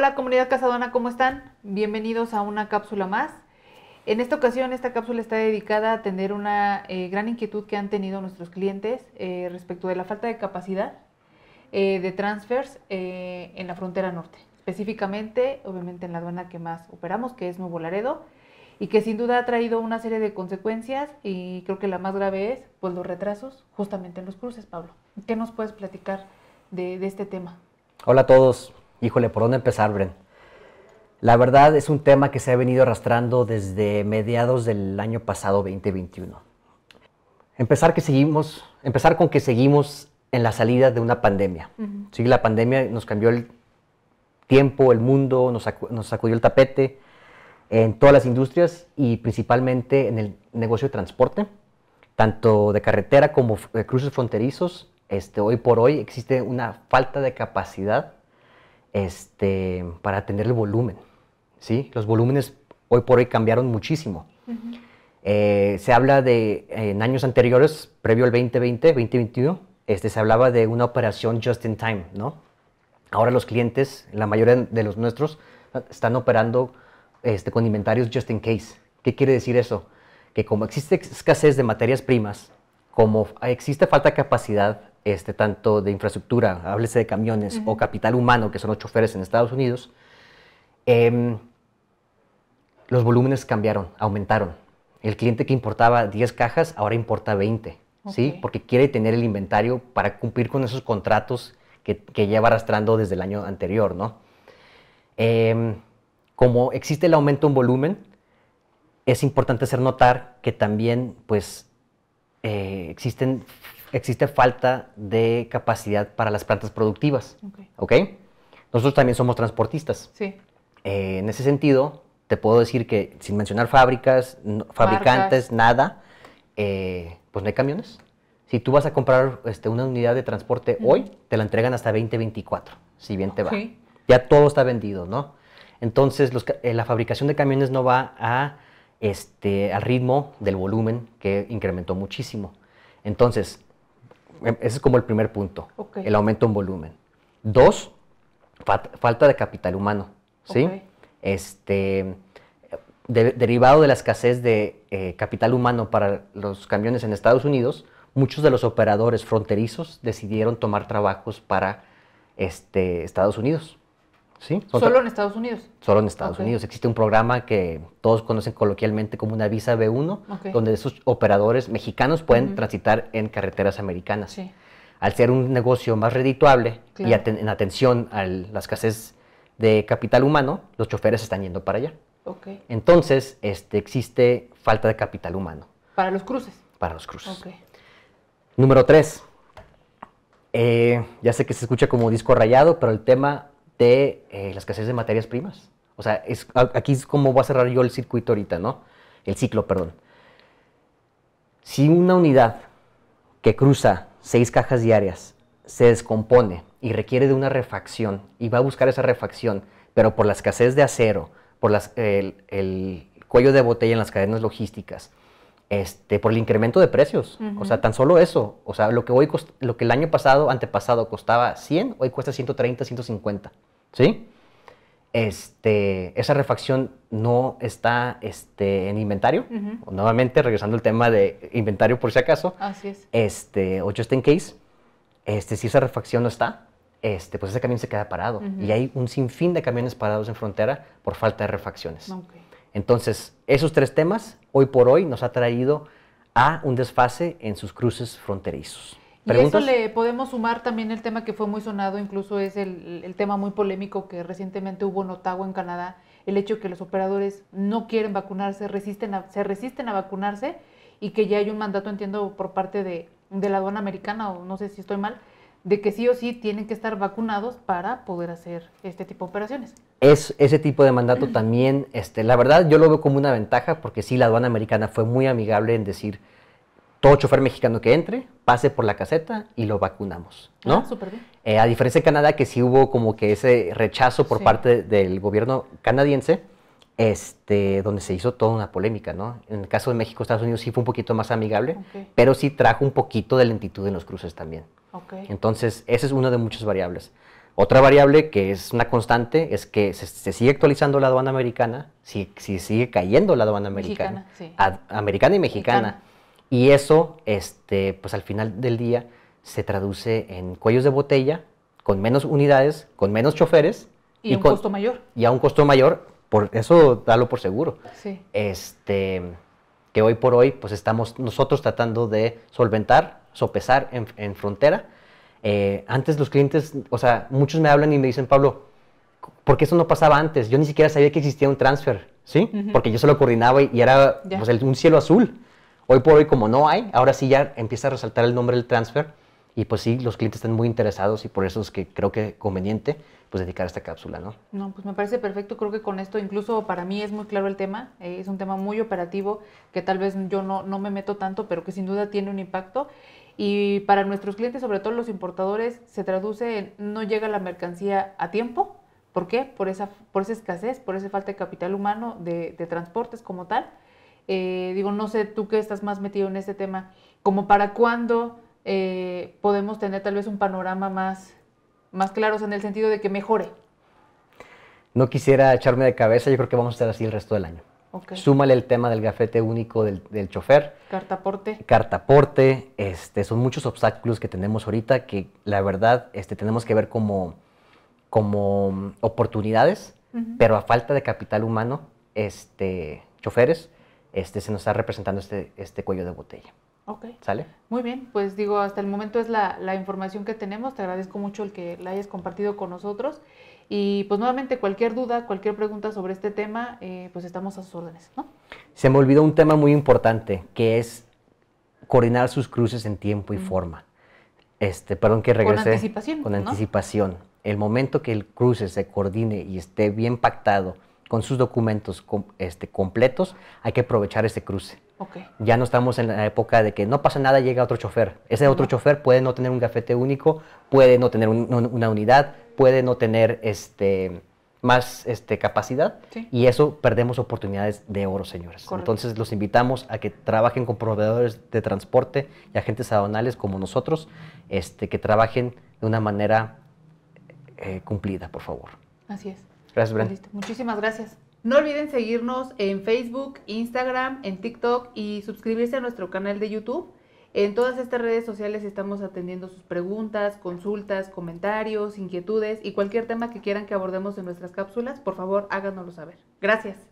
Hola comunidad casadona, ¿cómo están? Bienvenidos a una cápsula más. En esta ocasión esta cápsula está dedicada a atender una eh, gran inquietud que han tenido nuestros clientes eh, respecto de la falta de capacidad eh, de transfers en la frontera norte, específicamente obviamente en la aduana que más operamos, que es Nuevo Laredo, y que sin duda ha traído una serie de consecuencias y creo que la más grave es pues, los retrasos justamente en los cruces, Pablo. ¿Qué nos puedes platicar de, de este tema? Hola a todos, Híjole, ¿por dónde empezar, Bren? La verdad es un tema que se ha venido arrastrando desde mediados del año pasado 2021. Empezar, que seguimos, empezar con que seguimos en la salida de una pandemia. la pandemia nos cambió el tiempo, el mundo, nos, nos sacudió el tapete en todas las industrias y principalmente en el negocio de transporte, tanto de carretera como de cruces fronterizos. Este, hoy por hoy existe una falta de capacidad este, para tener el volumen. ¿sí? Los volúmenes hoy por hoy cambiaron muchísimo. Eh, se habla de, en años anteriores, previo al 2020, 2021, este, se hablaba de una operación just in time, ¿no? Ahora los clientes, la mayoría de los nuestros, están operando este, con inventarios just in case. ¿Qué quiere decir eso? Que como existe escasez de materias primas, como existe falta de capacidad este, tanto de infraestructura, háblese de camiones, o capital humano, que son los choferes en Estados Unidos, em, los volúmenes cambiaron, aumentaron. El cliente que importaba 10 cajas ahora importa 20, ¿sí? Porque quiere tener el inventario para cumplir con esos contratos que, que lleva arrastrando desde el año anterior, ¿no? Em, como existe el aumento en volumen, es importante hacer notar que también, pues, eh, existen existe falta de capacidad para las plantas productivas. ¿Ok? Nosotros también somos transportistas. Sí. Eh, en ese sentido, te puedo decir que sin mencionar fábricas, fabricantes, nada, eh, pues no hay camiones. Si tú vas a comprar este, una unidad de transporte hoy, te la entregan hasta 2024, si bien te va. Ya todo está vendido, ¿no? Entonces, eh, la fabricación de camiones no va a, este, al ritmo del volumen que incrementó muchísimo. Entonces, Em, ese es como el primer punto, el aumento en volumen. Dos, falta de capital humano, ¿sí? Este, derivado de la escasez de eh, capital humano para los camiones en Estados Unidos, muchos de los operadores fronterizos decidieron tomar trabajos para este, Estados Unidos. ¿Sí? ¿Solo en Estados Unidos? Solo en Estados Unidos. Existe un programa que todos conocen coloquialmente como una visa B1, donde esos operadores mexicanos pueden transitar en carreteras americanas. Al ser un negocio más redituable y en atención a la escasez de capital humano, los choferes están yendo para allá. Entonces, este, existe falta de capital humano. ¿Para los cruces? Para los cruces. Número tres. Eh, ya sé que se escucha como disco rayado, pero el tema de eh, las la escasez de materias primas. O sea, es, aquí es como voy a cerrar yo el circuito ahorita, ¿no? El ciclo, perdón. Si una unidad que cruza seis cajas diarias se descompone y requiere de una refacción y va a buscar esa refacción, pero por la escasez de acero, por el, cuello de botella en las cadenas logísticas, este, por el incremento de precios, o sea, tan solo eso, o sea, lo que, hoy lo que el año pasado, antepasado, costaba 100, hoy cuesta 130, 150. ¿sí? Este, esa refacción no está este, en inventario. Nuevamente, regresando al tema de inventario por si acaso. Así es. Este, case. Este, si esa refacción no está, este, pues ese camión se queda parado. Y hay un sinfín de camiones parados en frontera por falta de refacciones. Entonces, esos tres temas, hoy por hoy, nos ha traído a un desfase en sus cruces fronterizos. Y eso le podemos sumar también el tema que fue muy sonado, incluso es el, tema muy polémico que recientemente hubo en Ottawa, en Canadá, el hecho de que los operadores no quieren vacunarse, resisten a, se resisten a vacunarse y que ya hay un mandato, entiendo, por parte de, la aduana americana, o no sé si estoy mal, de que sí o sí tienen que estar vacunados para poder hacer este tipo de operaciones. Es, ese tipo de mandato también, este, la verdad yo lo veo como una ventaja porque sí, la aduana americana fue muy amigable en decir, todo chofer mexicano que entre pase por la caseta y lo vacunamos, ¿no? Ah, eh, a diferencia de Canadá, que sí hubo como que ese rechazo por parte del gobierno canadiense, este, donde se hizo toda una polémica, ¿no? En el caso de México, Estados Unidos sí fue un poquito más amigable, pero sí trajo un poquito de lentitud en los cruces también. Entonces, esa es una de muchas variables. Otra variable que es una constante es que se, sigue actualizando la aduana americana, si, si sigue cayendo la aduana americana, americana y mexicana y eso, este, pues al final del día, se traduce en cuellos de botella, con menos unidades, con menos choferes. Y, a un costo mayor. Y a un costo mayor, por eso dalo por seguro. Sí. Este, que hoy por hoy, pues estamos nosotros tratando de solventar, sopesar en, frontera. Eh, antes los clientes, o sea, muchos me hablan y me dicen, Pablo, ¿por qué eso no pasaba antes? Yo ni siquiera sabía que existía un transfer, ¿sí? Porque yo se lo coordinaba y, era pues, un cielo azul. Hoy por hoy, como no hay, ahora sí ya empieza a resaltar el nombre del transfer y pues sí, los clientes están muy interesados y por eso es que creo que conveniente pues dedicar esta cápsula, ¿no? No, pues me parece perfecto. Creo que con esto incluso para mí es muy claro el tema. Eh, es un tema muy operativo que tal vez yo no, me meto tanto, pero que sin duda tiene un impacto. Y para nuestros clientes, sobre todo los importadores, se traduce en no llega la mercancía a tiempo. ¿Por qué? Por esa, por esa escasez, por esa falta de capital humano, de transportes como tal. Eh, digo, no sé, tú que estás más metido en este tema, como para cuándo eh, podemos tener tal vez un panorama más, más claro, en el sentido de que mejore. No quisiera echarme de cabeza, yo creo que vamos a estar así el resto del año. Súmale el tema del gafete único del, chofer. Cartaporte. Cartaporte. Este, son muchos obstáculos que tenemos ahorita que la verdad este, tenemos que ver como, como oportunidades, pero a falta de capital humano, este, choferes, este, se nos está representando este, este, cuello de botella. Ok. ¿Sale? Muy bien, pues digo, hasta el momento es la, información que tenemos. Te agradezco mucho el que la hayas compartido con nosotros. Y pues nuevamente, cualquier duda, cualquier pregunta sobre este tema, eh, pues estamos a sus órdenes, ¿no? Se me olvidó un tema muy importante, que es coordinar sus cruces en tiempo y forma. Este, perdón que regrese. Con anticipación. Con anticipación. El momento que el cruce se coordine y esté bien pactado, con sus documentos este, completos, hay que aprovechar ese cruce. Okay. Ya no estamos en la época de que no pasa nada, llega otro chofer. Ese otro chofer puede no tener un gafete único, puede no tener una unidad, puede no tener este, más este, capacidad y eso perdemos oportunidades de oro, señores. Entonces los invitamos a que trabajen con proveedores de transporte y agentes aduanales como nosotros, este, que trabajen de una manera eh, cumplida, por favor. Así es. Gracias, Brenda. Muchísimas gracias. No olviden seguirnos en Facebook, Instagram, en TikTok y suscribirse a nuestro canal de YouTube. En todas estas redes sociales estamos atendiendo sus preguntas, consultas, comentarios, inquietudes y cualquier tema que quieran que abordemos en nuestras cápsulas, por favor háganoslo saber. Gracias.